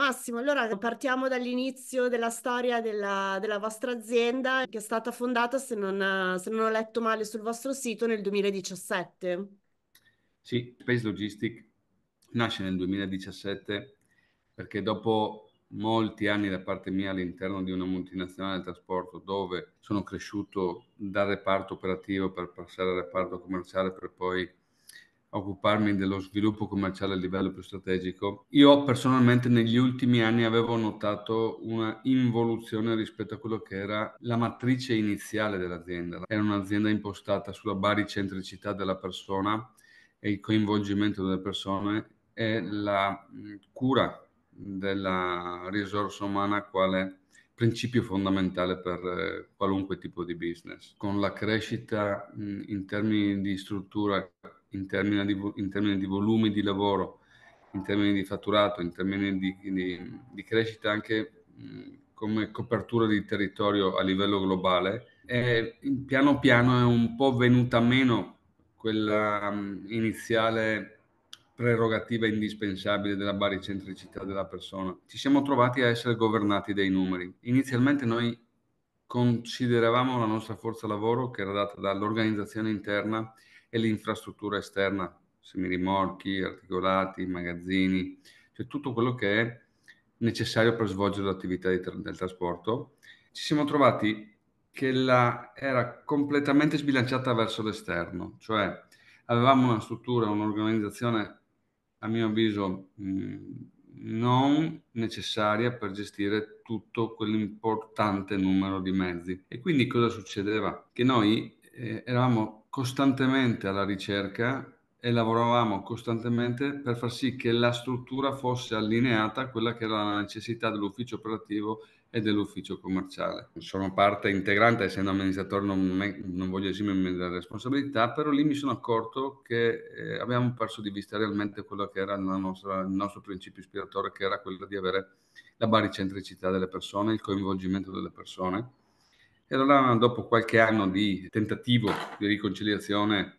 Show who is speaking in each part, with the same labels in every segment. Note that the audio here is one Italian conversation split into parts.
Speaker 1: Massimo, allora partiamo dall'inizio della storia della, della vostra azienda che è stata fondata, se non, se non ho letto male, sul vostro sito nel 2017.
Speaker 2: Sì, Space Logistic nasce nel 2017 perché dopo molti anni da parte mia all'interno di una multinazionale del trasporto dove sono cresciuto dal reparto operativo per passare al reparto commerciale per poi occuparmi dello sviluppo commerciale a livello più strategico, io personalmente negli ultimi anni avevo notato una involuzione rispetto a quello che era la matrice iniziale dell'azienda. Era un'azienda impostata sulla baricentricità della persona e il coinvolgimento delle persone e la mm, cura della risorsa umana quale principio fondamentale per eh, qualunque tipo di business. Con la crescita mm, in termini di struttura in termini di, in termini di volumi di lavoro, in termini di fatturato, in termini di, di, di crescita anche come copertura di territorio a livello globale. E piano piano è un po' venuta meno quella iniziale prerogativa indispensabile della baricentricità della persona. Ci siamo trovati a essere governati dai numeri. Inizialmente noi consideravamo la nostra forza lavoro che era data dall'organizzazione interna e l'infrastruttura esterna, semirimorchi, articolati, magazzini, cioè tutto quello che è necessario per svolgere l'attività tra- del trasporto. Ci siamo trovati che la, era completamente sbilanciata verso l'esterno, cioè avevamo una struttura, un'organizzazione a mio avviso mh, mm, non necessaria per gestire tutto quell'importante numero di mezzi. E quindi cosa succedeva? Che noi eh, eravamo costantemente alla ricerca e lavoravamo costantemente per far sì che la struttura fosse allineata a quella che era la necessità dell'ufficio operativo e dell'ufficio commerciale. Sono parte integrante, essendo amministratore non, non voglio esimermi dalla responsabilità, però lì mi sono accorto che eh, avevamo perso di vista realmente quello che era nostra, il nostro principio ispiratore, che era quello di avere la baricentricità delle persone, il coinvolgimento delle persone e allora dopo qualche anno di tentativo di riconciliazione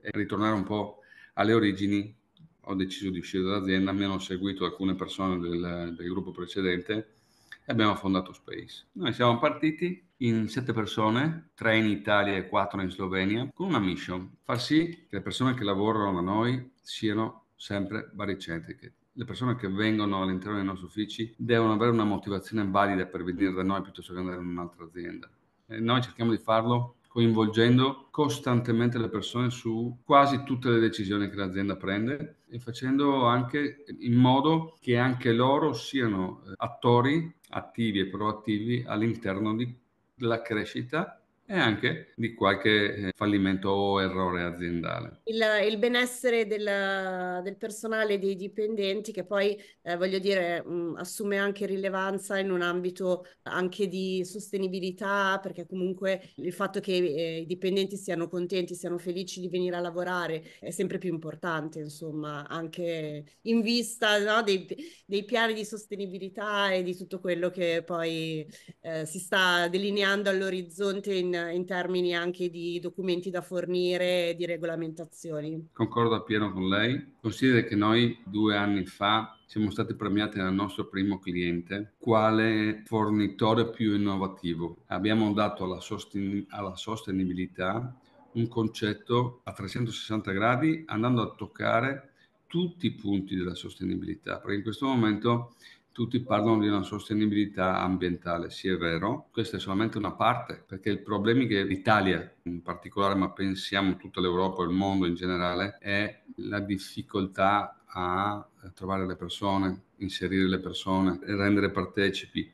Speaker 2: e ritornare un po' alle origini, ho deciso di uscire dall'azienda, mi hanno seguito alcune persone del, del gruppo precedente e abbiamo fondato Space. Noi siamo partiti in sette persone, tre in Italia e quattro in Slovenia, con una mission, far sì che le persone che lavorano da noi siano sempre baricentriche. Le persone che vengono all'interno dei nostri uffici devono avere una motivazione valida per venire da noi piuttosto che andare in un'altra azienda. Eh, noi cerchiamo di farlo coinvolgendo costantemente le persone su quasi tutte le decisioni che l'azienda prende e facendo anche in modo che anche loro siano eh, attori attivi e proattivi all'interno della crescita e anche di qualche eh, fallimento o errore aziendale.
Speaker 1: Il, il benessere del, del, personale dei dipendenti che poi, eh, voglio dire, mh, mm, assume anche rilevanza in un ambito anche di sostenibilità, perché comunque il fatto che eh, i dipendenti siano contenti, siano felici di venire a lavorare è sempre più importante, insomma, anche in vista no, dei, dei, piani di sostenibilità e di tutto quello che poi eh, si sta delineando all'orizzonte in in termini anche di documenti da fornire e di regolamentazioni.
Speaker 2: Concordo appieno con lei. Considera che noi due anni fa siamo stati premiati dal nostro primo cliente quale fornitore più innovativo. Abbiamo dato alla, sosten- alla sostenibilità un concetto a 360 gradi andando a toccare tutti i punti della sostenibilità, perché in questo momento tutti parlano di una sostenibilità ambientale, sì è vero, questa è solamente una parte, perché i problemi che l'Italia in particolare, ma pensiamo tutta l'Europa e il mondo in generale, è la difficoltà a trovare le persone, inserire le persone, rendere partecipi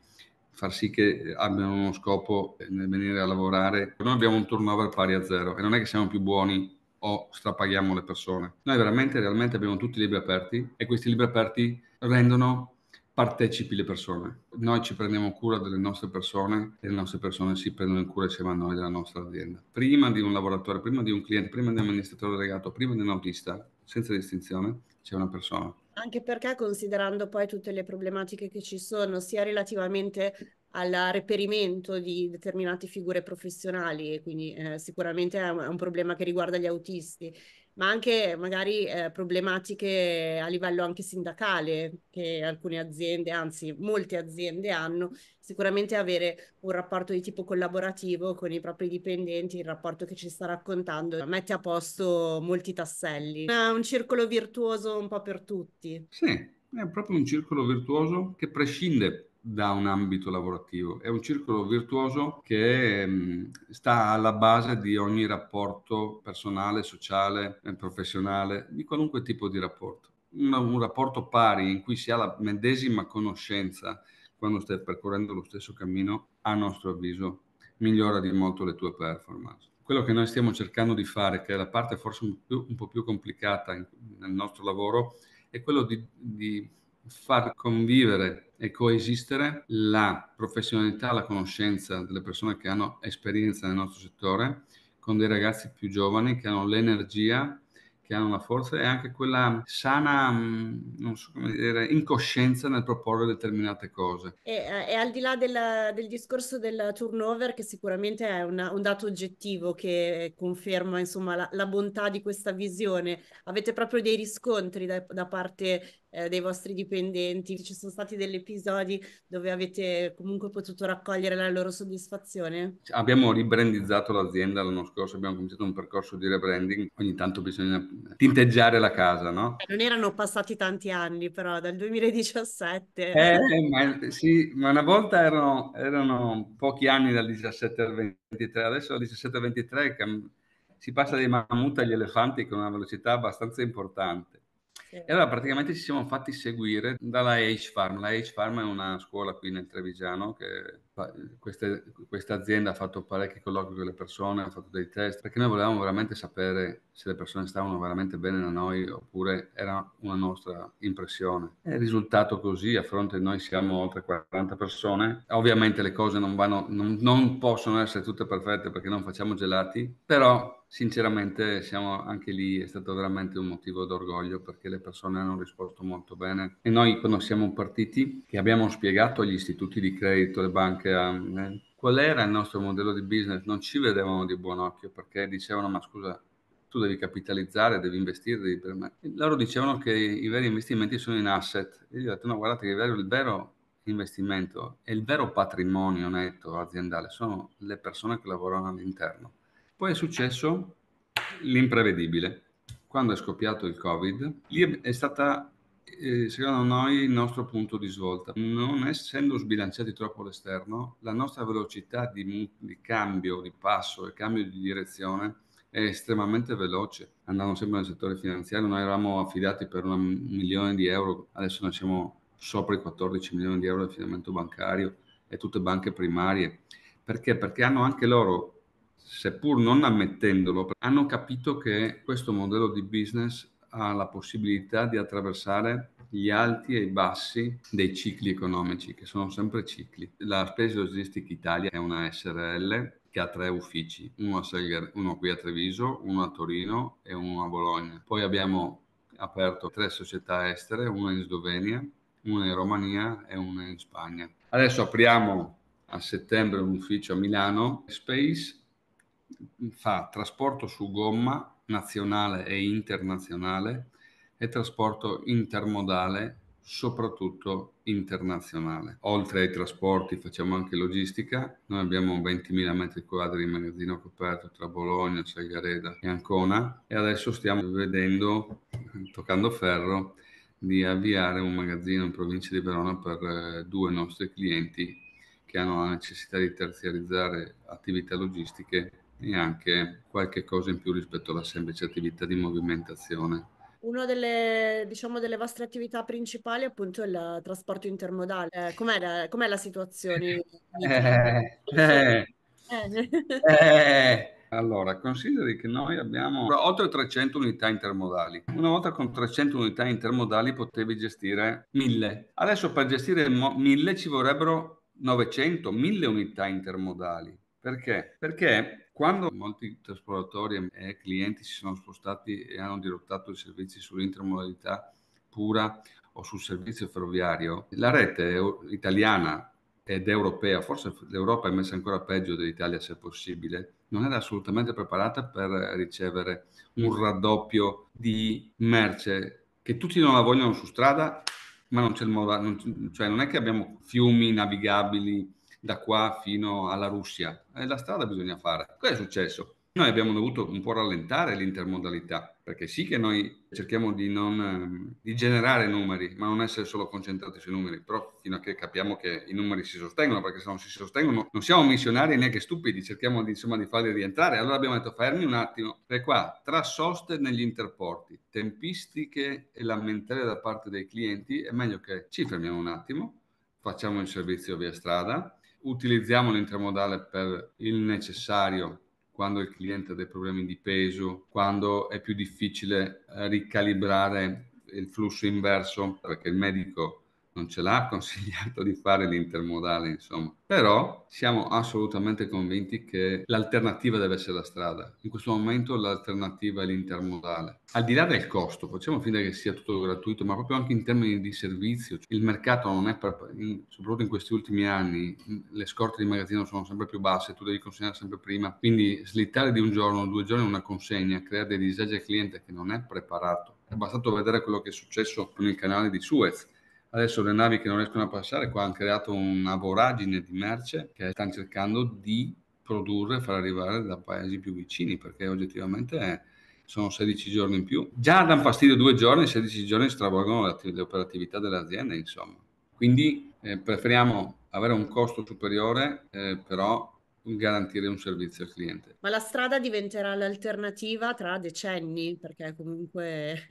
Speaker 2: far sì che abbiano uno scopo nel venire a lavorare. Noi abbiamo un turnover pari a zero e non è che siamo più buoni o strapaghiamo le persone. Noi veramente, realmente abbiamo tutti i libri aperti e questi libri aperti rendono partecipi le persone. Noi ci prendiamo cura delle nostre persone e le nostre persone si prendono cura insieme a noi della nostra azienda. Prima di un lavoratore, prima di un cliente, prima di un amministratore delegato, prima di un autista, senza distinzione, c'è una persona.
Speaker 1: Anche perché considerando poi tutte le problematiche che ci sono, sia relativamente al reperimento di determinate figure professionali, quindi eh, sicuramente è un, è un problema che riguarda gli autisti, ma anche magari eh, problematiche a livello anche sindacale che alcune aziende, anzi molte aziende hanno, sicuramente avere un rapporto di tipo collaborativo con i propri dipendenti, il rapporto che ci sta raccontando, mette a posto molti tasselli. È un circolo virtuoso un po' per tutti.
Speaker 2: Sì, è proprio un circolo virtuoso che prescinde da un ambito lavorativo. È un circolo virtuoso che mm, sta alla base di ogni rapporto personale, sociale, eh, professionale, di qualunque tipo di rapporto. Un, un rapporto pari in cui si ha la medesima conoscenza quando stai percorrendo lo stesso cammino, a nostro avviso, migliora di molto le tue performance. Quello che noi stiamo cercando di fare, che è la parte forse un, più, un po' più complicata in, nel nostro lavoro, è quello di, di far convivere e coesistere la professionalità, la conoscenza delle persone che hanno esperienza nel nostro settore con dei ragazzi più giovani che hanno l'energia, che hanno la forza e anche quella sana, mm, non so come dire, incoscienza nel proporre determinate cose.
Speaker 1: E, eh, e al di là della, del discorso del turnover, che sicuramente è una, un dato oggettivo che conferma insomma, la, la, bontà di questa visione, avete proprio dei riscontri da, da parte eh, dei vostri dipendenti? Ci sono stati degli episodi dove avete comunque potuto raccogliere la loro soddisfazione?
Speaker 2: Abbiamo ribrandizzato l'azienda l'anno scorso, abbiamo cominciato un percorso di rebranding, ogni tanto bisogna tinteggiare la casa, no? Eh,
Speaker 1: non erano passati tanti anni però, dal 2017. Eh, eh,
Speaker 2: ma, sì, ma una volta erano, erano pochi anni dal 17 al 23, adesso dal 17 al 23 si passa dai mammut agli elefanti con una velocità abbastanza importante. E allora praticamente ci siamo fatti seguire dalla H Farm. La H Farm è una scuola qui nel Trevigiano che queste, questa azienda ha fatto parecchi colloqui con le persone, ha fatto dei test, perché noi volevamo veramente sapere se le persone stavano veramente bene da noi oppure era una nostra impressione. È risultato così, a fronte di noi siamo oltre 40 persone. Ovviamente le cose non, vanno, non, non possono essere tutte perfette perché non facciamo gelati, però sinceramente siamo anche lì, è stato veramente un motivo d'orgoglio perché le persone hanno risposto molto bene e noi quando siamo partiti e abbiamo spiegato agli istituti di credito, alle banche, ehm, eh, qual era il nostro modello di business, non ci vedevano di buon occhio perché dicevano ma scusa tu devi capitalizzare, devi investire, devi permettere. Loro dicevano che i veri investimenti sono in asset. E io ho detto no guardate che il vero investimento e il vero patrimonio netto aziendale sono le persone che lavorano all'interno poi è successo l'imprevedibile. Quando è scoppiato il Covid, lì è stata, eh, secondo noi, il nostro punto di svolta. Non essendo sbilanciati troppo all'esterno, la nostra velocità di, di cambio, di passo e cambio di direzione è estremamente veloce. Andavamo sempre nel settore finanziario, noi eravamo affidati per un milione di euro, adesso noi siamo sopra i 14 milioni di euro di affidamento bancario e tutte banche primarie. Perché? Perché hanno anche loro seppur non ammettendolo, hanno capito che questo modello di business ha la possibilità di attraversare gli alti e i bassi dei cicli economici, che sono sempre cicli. La Space Logistics Italia è una SRL che ha tre uffici, uno a Selger, uno qui a Treviso, uno a Torino e uno a Bologna. Poi abbiamo aperto tre società estere, una in Slovenia, una in Romania e una in Spagna. Adesso apriamo a settembre un ufficio a Milano, Space, fa trasporto su gomma nazionale e internazionale e trasporto intermodale soprattutto internazionale. Oltre ai trasporti facciamo anche logistica, noi abbiamo 20.000 metri quadri di magazzino coperto tra Bologna, Salgareda e Ancona e adesso stiamo vedendo, toccando ferro, di avviare un magazzino in provincia di Verona per eh, due nostri clienti che hanno la necessità di terziarizzare attività logistiche e anche qualche cosa in più rispetto alla semplice attività di movimentazione.
Speaker 1: Una delle, diciamo, delle vostre attività principali appunto è il trasporto intermodale. Eh, com'è, la, com'è, la, situazione? Eh, eh, eh,
Speaker 2: eh. Allora, consideri che noi abbiamo oltre 300 unità intermodali. Una volta con 300 unità intermodali potevi gestire 1000. Adesso per gestire 1000 ci vorrebbero 900, 1000 unità intermodali. Perché? Perché quando molti trasportatori e clienti si sono spostati e hanno dirottato i servizi sull'intermodalità pura o sul servizio ferroviario, la rete italiana ed europea, forse l'Europa è messa ancora peggio dell'Italia se possibile, non era assolutamente preparata per ricevere un raddoppio di merce che tutti non la vogliono su strada, ma non c'è il modo, non, cioè non è che abbiamo fiumi navigabili da qua fino alla Russia. Eh, la strada bisogna fare. Cosa è successo? Noi abbiamo dovuto un po' rallentare l'intermodalità, perché sì che noi cerchiamo di, non, ehm, di generare numeri, ma non essere solo concentrati sui numeri, però fino a che capiamo che i numeri si sostengono, perché se non si sostengono non siamo missionari neanche stupidi, cerchiamo di, insomma, di farli rientrare. Allora abbiamo detto fermi un attimo, perché qua tra soste negli interporti, tempistiche e lamentele da parte dei clienti, è meglio che ci fermiamo un attimo, facciamo il servizio via strada, utilizziamo l'intermodale per il necessario quando il cliente ha dei problemi di peso, quando è più difficile ricalibrare il flusso inverso perché il medico non ce l'ha consigliato di fare l'intermodale, insomma. Però siamo assolutamente convinti che l'alternativa deve essere la strada. In questo momento l'alternativa è l'intermodale. Al di là del costo, facciamo finta che sia tutto gratuito, ma proprio anche in termini di servizio. Cioè, il mercato non è, per, in, soprattutto in questi ultimi anni, le scorte di magazzino sono sempre più basse, tu devi consegnare sempre prima. Quindi slittare di un giorno, o due giorni una consegna crea dei disagi al cliente che non è preparato. È bastato vedere quello che è successo con il canale di Suez Adesso le navi che non riescono a passare qua hanno creato una voragine di merce che stanno cercando di produrre e far arrivare da paesi più vicini perché oggettivamente è sono 16 giorni in più. Già danno fastidio due giorni, 16 giorni stravolgono le operatività delle aziende, insomma. Quindi eh, preferiamo avere un costo superiore, eh, però garantire un servizio al cliente.
Speaker 1: Ma la strada diventerà l'alternativa tra decenni, perché comunque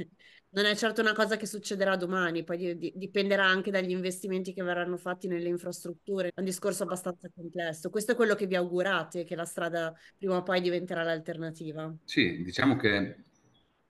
Speaker 1: non è certo una cosa che succederà domani, poi dipenderà anche dagli investimenti che verranno fatti nelle infrastrutture, è un discorso abbastanza complesso. Questo è quello che vi augurate, che la strada prima o poi diventerà l'alternativa?
Speaker 2: Sì, diciamo che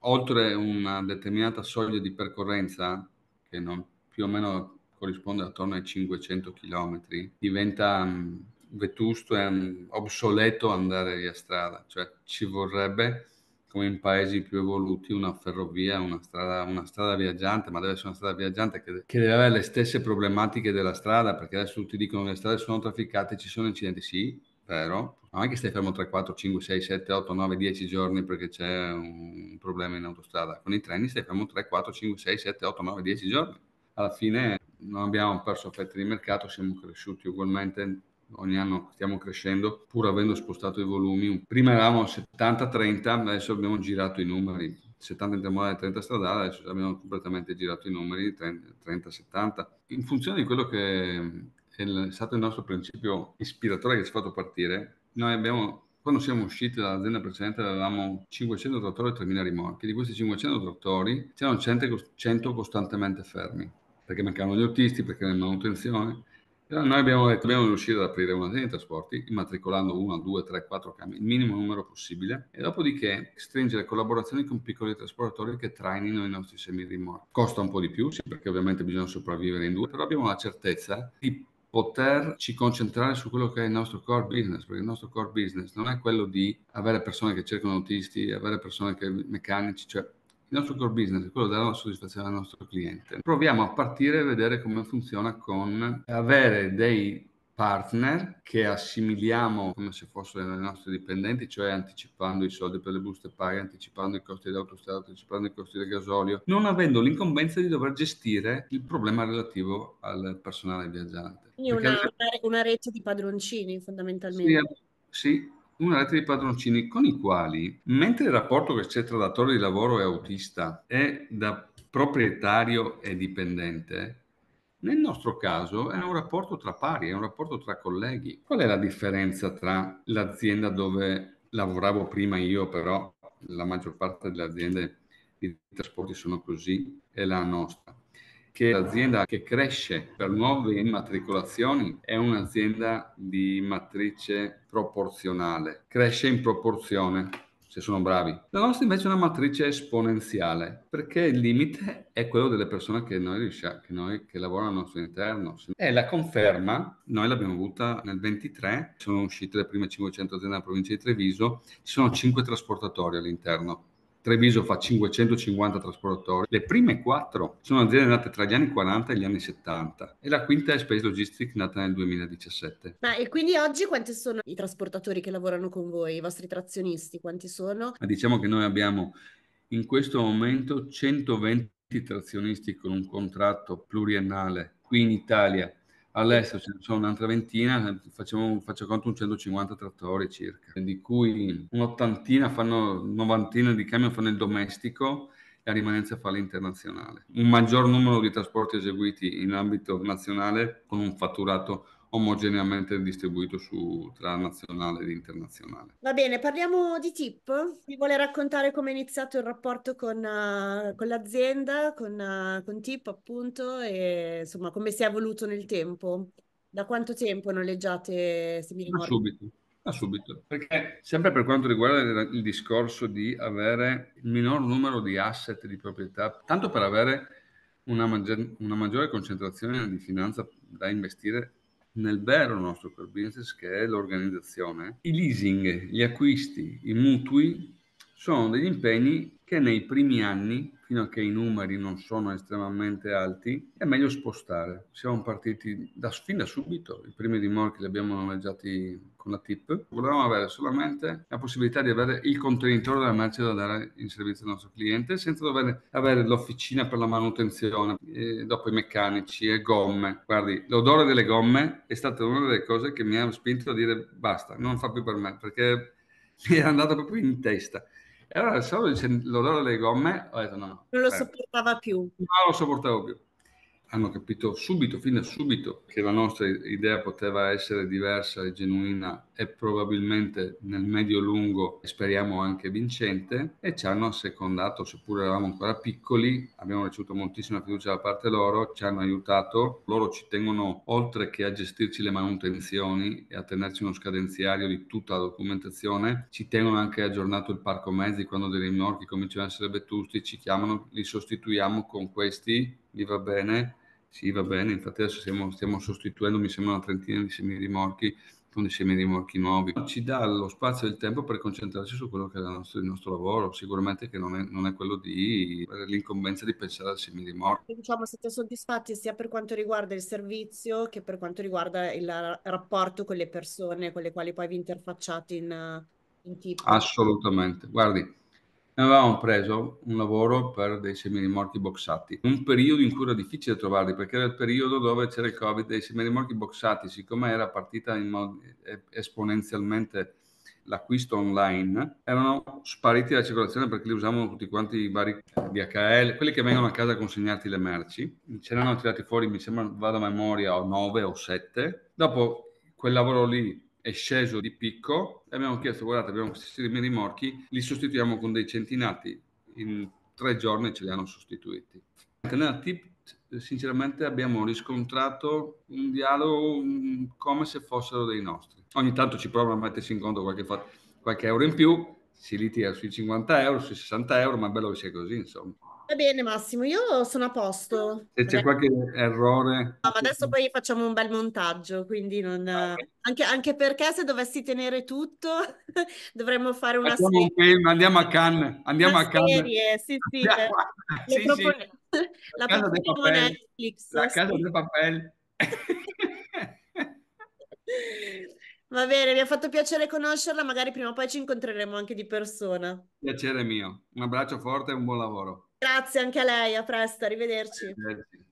Speaker 2: oltre una determinata soglia di percorrenza, che non, più o meno corrisponde attorno ai 500 km, diventa um, vetusto e um, obsoleto andare via strada, cioè ci vorrebbe come in paesi più evoluti una ferrovia, una strada, una strada viaggiante, ma deve essere una strada viaggiante che, che, deve avere le stesse problematiche della strada, perché adesso tutti dicono che le strade sono trafficate, ci sono incidenti, sì, vero, ma non è che stai fermo 3, 4, 5, 6, 7, 8, 9, 10 giorni perché c'è un problema in autostrada, con i treni stai fermo 3, 4, 5, 6, 7, 8, 9, 10 giorni. Alla fine non abbiamo perso fette di mercato, siamo cresciuti ugualmente ogni anno stiamo crescendo, pur avendo spostato i volumi. Prima eravamo 70-30, adesso abbiamo girato i numeri. 70 intermodale e 30 stradale, adesso abbiamo completamente girato i numeri 30-70. In funzione di quello che è stato il nostro principio ispiratore che ci ha fatto partire, noi abbiamo quando siamo usciti dall'azienda precedente avevamo 500 trattori e 3.000 rimorchi. Di questi 500 trattori c'erano 100, 100 costantemente fermi perché mancavano gli autisti, perché la manutenzione. Noi abbiamo detto, dobbiamo riuscire ad aprire un'azienda di trasporti, immatricolando 1, 2, 3, 4 camion, il minimo numero possibile, e dopodiché stringere collaborazioni con piccoli trasportatori che trainino i nostri semirimorchi. Costa un po' di più, sì, perché ovviamente bisogna sopravvivere in due, però abbiamo la certezza di poterci concentrare su quello che è il nostro core business, perché il nostro core business non è quello di avere persone che cercano autisti, avere persone che meccanici, cioè il nostro core business è quello della soddisfazione del nostro cliente. Proviamo a partire e vedere come funziona con avere dei partner che assimiliamo come se fossero i nostri dipendenti, cioè anticipando i soldi per le buste paghe, anticipando i costi dell'autostrada, anticipando i costi del gasolio, non avendo l'incombenza di dover gestire il problema relativo al personale viaggiante.
Speaker 1: Quindi una, una, rete di padroncini fondamentalmente.
Speaker 2: Sì, sì una rete di padroncini con i quali, mentre il rapporto che c'è tra datore di lavoro e autista è da proprietario e dipendente, nel nostro caso è un rapporto tra pari, è un rapporto tra colleghi. Qual è la differenza tra l'azienda dove lavoravo prima io, però la maggior parte delle aziende di trasporti sono così, e la nostra? che l'azienda che cresce per nuove immatricolazioni è un'azienda di matrice proporzionale, cresce in proporzione se sono bravi. La nostra invece è una matrice esponenziale, perché il limite è quello delle persone che noi riusciamo, che, noi, che lavorano al nostro interno. E la conferma, noi l'abbiamo avuta nel 23, sono uscite le prime 500 aziende della provincia di Treviso, ci sono 5 trasportatori all'interno Treviso fa 550 trasportatori. Le prime quattro sono aziende nate tra gli anni 40 e gli anni 70 e la quinta è Space Logistics nata nel 2017.
Speaker 1: Ma e quindi oggi quanti sono i trasportatori che lavorano con voi, i vostri trazionisti? Quanti sono?
Speaker 2: Ma diciamo che noi abbiamo in questo momento 120 trazionisti con un contratto pluriennale qui in Italia All'estero ce ne sono un'altra ventina, eh, facciamo, faccio conto un 150 trattori circa, di cui un'ottantina fanno, novantina di camion fanno il domestico e la rimanenza fa l'internazionale. Un maggior numero di trasporti eseguiti in ambito nazionale con un fatturato omogeneamente distribuito su, tra nazionale ed internazionale.
Speaker 1: Va bene, parliamo di TIP. Mi vuole raccontare come è iniziato il rapporto con, uh, con l'azienda, con, uh, con, TIP appunto, e insomma come si è evoluto nel tempo. Da quanto tempo noleggiate, se mi subito.
Speaker 2: Da subito, perché sempre per quanto riguarda il discorso di avere il minor numero di asset di proprietà, tanto per avere una, maggior, una maggiore concentrazione di finanza da investire nel vero nostro core business che è l'organizzazione, i leasing, gli acquisti, i mutui sono degli impegni che nei primi anni fino a che i numeri non sono estremamente alti, è meglio spostare. Siamo partiti da, fin da subito, i primi rimorchi li abbiamo noleggiati con la tip. Volevamo avere solamente la possibilità di avere il contenitore della merce da dare in servizio al nostro cliente senza dover avere l'officina per la manutenzione, dopo i meccanici e gomme. Guardi, l'odore delle gomme è stata una delle cose che mi ha spinto a dire basta, non fa più per me, perché mi è andato proprio in testa e allora il stavo dice l'odore delle gomme, ho detto no. Non lo
Speaker 1: sopportava più.
Speaker 2: Non lo sopportavo più hanno capito subito, fin da subito, che la nostra idea poteva essere diversa e genuina e probabilmente nel medio-lungo speriamo anche vincente e ci hanno assecondato, seppur eravamo ancora piccoli, abbiamo ricevuto moltissima fiducia da parte loro, ci hanno aiutato, loro ci tengono oltre che a gestirci le manutenzioni e a tenerci uno scadenziario di tutta la documentazione, ci tengono anche aggiornato il parco mezzi quando dei rimorchi cominciano a essere vetusti, ci chiamano, li sostituiamo con questi gli va bene, sì va bene, infatti adesso stiamo, stiamo sostituendo mi sembra una trentina di semi rimorchi con dei semi rimorchi nuovi, ci dà lo spazio e il tempo per concentrarci su quello che è nostra, il nostro lavoro, sicuramente che non è, non è quello di l'incombenza di pensare al semi
Speaker 1: rimorchi. Diciamo siete soddisfatti sia per quanto riguarda il servizio che per quanto riguarda il rapporto con le persone con le quali poi vi interfacciate in, in tipo?
Speaker 2: Assolutamente, guardi avevamo preso un lavoro per dei semini morti boxati, un periodo in cui era difficile trovarli perché era il periodo dove c'era il covid e i semini morti boxati, siccome era partita mod- esponenzialmente l'acquisto online, erano spariti dalla circolazione perché li usavano tutti quanti i vari DHL, quelli che vengono a casa a consegnarti le merci, ce ne hanno tirati fuori, mi sembra, vado a memoria, o 9 o 7, dopo quel lavoro lì è sceso di picco e abbiamo chiesto, guardate, abbiamo questi semi rimorchi, li sostituiamo con dei centinati, in tre giorni ce li hanno sostituiti. Anche nella tip sinceramente abbiamo riscontrato un dialogo come se fossero dei nostri. Ogni tanto ci provano a mettersi in conto qualche, qualche euro in più, si litiga sui 50 euro, sui 60 euro, ma è bello che sia così, insomma.
Speaker 1: Va bene Massimo, io sono a posto. Se c'è qualche
Speaker 2: errore... No, adesso poi
Speaker 1: facciamo un bel montaggio, quindi non... Ah, anche, anche, perché se dovessi tenere tutto dovremmo fare una serie...
Speaker 2: Un andiamo a Cannes, andiamo una a Cannes.
Speaker 1: Serie, sì, sì. Andiamo... Le, sì, le propone... sì. La, La casa dei papel. Netflix. La casa
Speaker 2: sì. papel.
Speaker 1: Va bene, mi ha fatto piacere conoscerla, magari prima o poi ci incontreremo anche di persona.
Speaker 2: Piacere mio, un abbraccio forte e un buon lavoro.
Speaker 1: Grazie anche a lei, a presto, arrivederci. Grazie.